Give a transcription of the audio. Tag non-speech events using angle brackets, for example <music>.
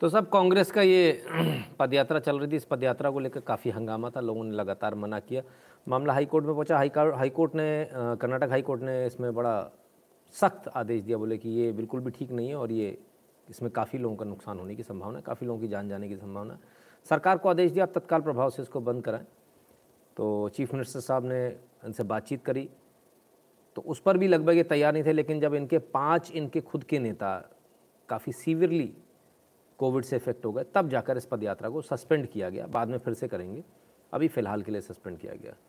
तो सब कांग्रेस का ये <clears throat> पदयात्रा चल रही थी इस पदयात्रा को लेकर काफ़ी हंगामा था लोगों ने लगातार मना किया मामला हाईकोर्ट में पहुंचा हाई हाईकोर्ट ने कर्नाटक हाईकोर्ट ने इसमें बड़ा सख्त आदेश दिया बोले कि ये बिल्कुल भी ठीक नहीं है और ये इसमें काफ़ी लोगों का नुकसान होने की संभावना है काफ़ी लोगों की जान जाने की संभावना है सरकार को आदेश दिया आप तत्काल प्रभाव से इसको बंद कराएं तो चीफ मिनिस्टर साहब ने इनसे बातचीत करी तो उस पर भी लगभग ये तैयार नहीं थे लेकिन जब इनके पांच इनके खुद के नेता काफ़ी सीवियरली कोविड से इफेक्ट हो गए तब जाकर इस पदयात्रा को सस्पेंड किया गया बाद में फिर से करेंगे अभी फ़िलहाल के लिए सस्पेंड किया गया